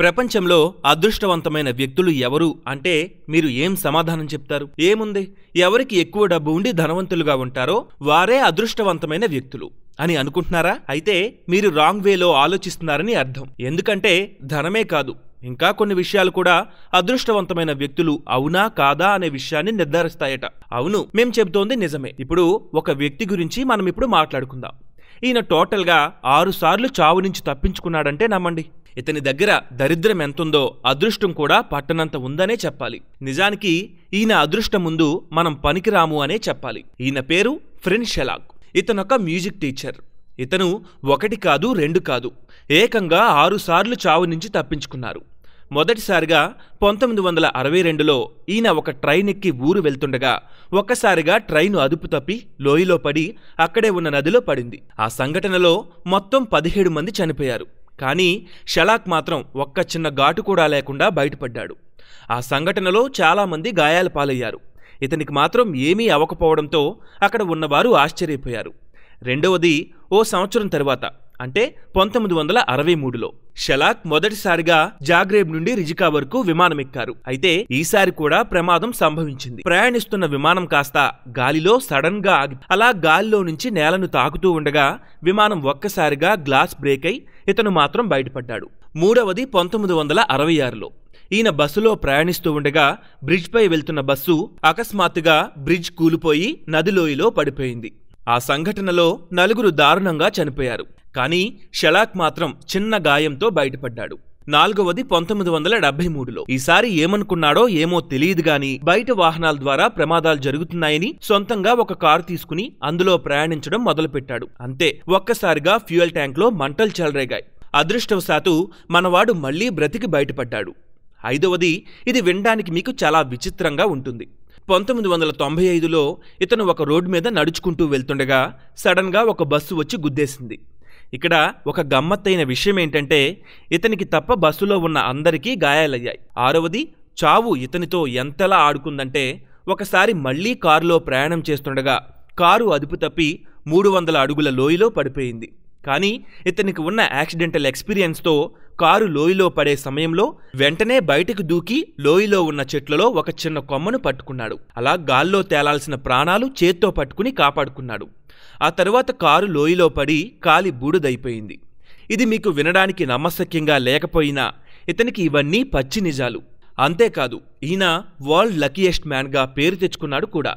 ప్రపంచంలో అదృష్టవంతమైన వ్యక్తులు ఎవరు అంటే మీరు ఏం సమాధానం చెప్తారు ఏముంది ఎవరికి ఎక్కువ డబ్బు ఉండి ధనవంతులుగా ఉంటారో వారే అదృష్టవంతమైన వ్యక్తులు అని అనుకుంటున్నారా అయితే మీరు రాంగ్ వేలో ఆలోచిస్తున్నారని అర్థం ఎందుకంటే ధనమే కాదు ఇంకా కొన్ని విషయాలు కూడా అదృష్టవంతమైన వ్యక్తులు అవునా కాదా అనే విషయాన్ని నిర్ధారిస్తాయట అవును మేం చెబుతోంది నిజమే ఇప్పుడు ఒక వ్యక్తి గురించి మనం ఇప్పుడు మాట్లాడుకుందాం ఈయన టోటల్గా ఆరు సార్లు చావు నుంచి తప్పించుకున్నాడంటే నమ్మండి ఇతని దగ్గర దరిద్రం ఎంతుందో అదృష్టం కూడా పట్టనంత ఉందనే చెప్పాలి నిజానికి ఈయన అదృష్టం ముందు మనం పనికిరాము అనే చెప్పాలి ఈయన పేరు ఫ్రెండ్ షెలాక్ ఇతనొక మ్యూజిక్ టీచర్ ఇతను ఒకటి కాదు రెండు కాదు ఏకంగా ఆరుసార్లు చావు నుంచి తప్పించుకున్నారు మొదటిసారిగా పంతొమ్మిది వందల అరవై రెండులో ఈయన ఒక ట్రైన్ ఎక్కి ఊరు వెళ్తుండగా ఒక్కసారిగా ట్రైను అదుపు తప్పి లోయలో పడి అక్కడే ఉన్న నదిలో పడింది ఆ సంఘటనలో మొత్తం పదిహేడు మంది చనిపోయారు కానీ షలాక్ మాత్రం ఒక్క చిన్న ఘాటు కూడా లేకుండా బయటపడ్డాడు ఆ సంఘటనలో చాలామంది గాయాల పాలయ్యారు ఇతనికి మాత్రం ఏమీ అవ్వకపోవడంతో అక్కడ ఉన్నవారు ఆశ్చర్యపోయారు రెండవది ఓ సంవత్సరం తరువాత అంటే పంతొమ్మిది వందల అరవై మూడులో షలాక్ మొదటిసారిగా జాగ్రేబ్ నుండి రిజికా వరకు విమానం ఎక్కారు అయితే ఈసారి కూడా ప్రమాదం సంభవించింది ప్రయాణిస్తున్న విమానం కాస్త గాలిలో సడన్ గా అలా గాలిలో నుంచి నేలను తాకుతూ ఉండగా విమానం ఒక్కసారిగా గ్లాస్ బ్రేక్ అయి ఇతను మాత్రం బయటపడ్డాడు మూడవది పంతొమ్మిది వందల అరవై ఆరులో ఈయన బస్సులో ప్రయాణిస్తూ ఉండగా బ్రిడ్జ్పై వెళ్తున్న బస్సు అకస్మాత్తుగా బ్రిడ్జ్ కూలిపోయి నదిలోయిలో పడిపోయింది ఆ సంఘటనలో నలుగురు దారుణంగా చనిపోయారు కానీ షలాక్ మాత్రం చిన్న గాయంతో బయటపడ్డాడు నాలుగవది పంతొమ్మిది వందల డెబ్బై మూడులో ఈసారి ఏమనుకున్నాడో ఏమో తెలియదు గాని బయట వాహనాల ద్వారా ప్రమాదాలు జరుగుతున్నాయని సొంతంగా ఒక కారు తీసుకుని అందులో ప్రయాణించడం మొదలుపెట్టాడు అంతే ఒక్కసారిగా ఫ్యూయల్ ట్యాంక్లో మంటలు చెలరేగాయి అదృష్టవశాత్తు మనవాడు మళ్లీ బ్రతికి బయటపడ్డాడు ఐదవది ఇది వినడానికి మీకు చాలా విచిత్రంగా ఉంటుంది పంతొమ్మిది వందల తొంభై ఐదులో ఇతను ఒక రోడ్డు మీద నడుచుకుంటూ వెళ్తుండగా సడన్గా ఒక బస్సు వచ్చి గుద్దేసింది ఇక్కడ ఒక గమ్మత్తైన విషయం ఏంటంటే ఇతనికి తప్ప బస్సులో ఉన్న అందరికీ గాయాలయ్యాయి ఆరవది చావు ఇతనితో ఎంతలా ఆడుకుందంటే ఒకసారి మళ్లీ కారులో ప్రయాణం చేస్తుండగా కారు అదుపు తప్పి మూడు వందల అడుగుల లోయలో పడిపోయింది కానీ ఇతనికి ఉన్న యాక్సిడెంటల్ ఎక్స్పీరియన్స్తో కారు లోయలో పడే సమయంలో వెంటనే బయటకు దూకి లోయలో ఉన్న చెట్లలో ఒక చిన్న కొమ్మను పట్టుకున్నాడు అలా గాల్లో తేలాల్సిన ప్రాణాలు చేత్తో పట్టుకుని కాపాడుకున్నాడు ఆ తర్వాత కారు లోయలో పడి కాలి బూడుదైపోయింది ఇది మీకు వినడానికి నమ్మశక్యంగా లేకపోయినా ఇతనికి ఇవన్నీ పచ్చి నిజాలు అంతేకాదు ఈయన వరల్డ్ లకీయెస్ట్ మ్యాన్గా పేరు తెచ్చుకున్నాడు కూడా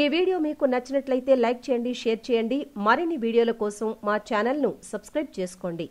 ఈ వీడియో మీకు నచ్చినట్లయితే లైక్ చేయండి షేర్ చేయండి మరిన్ని వీడియోల కోసం మా ఛానల్ను సబ్స్క్రైబ్ చేసుకోండి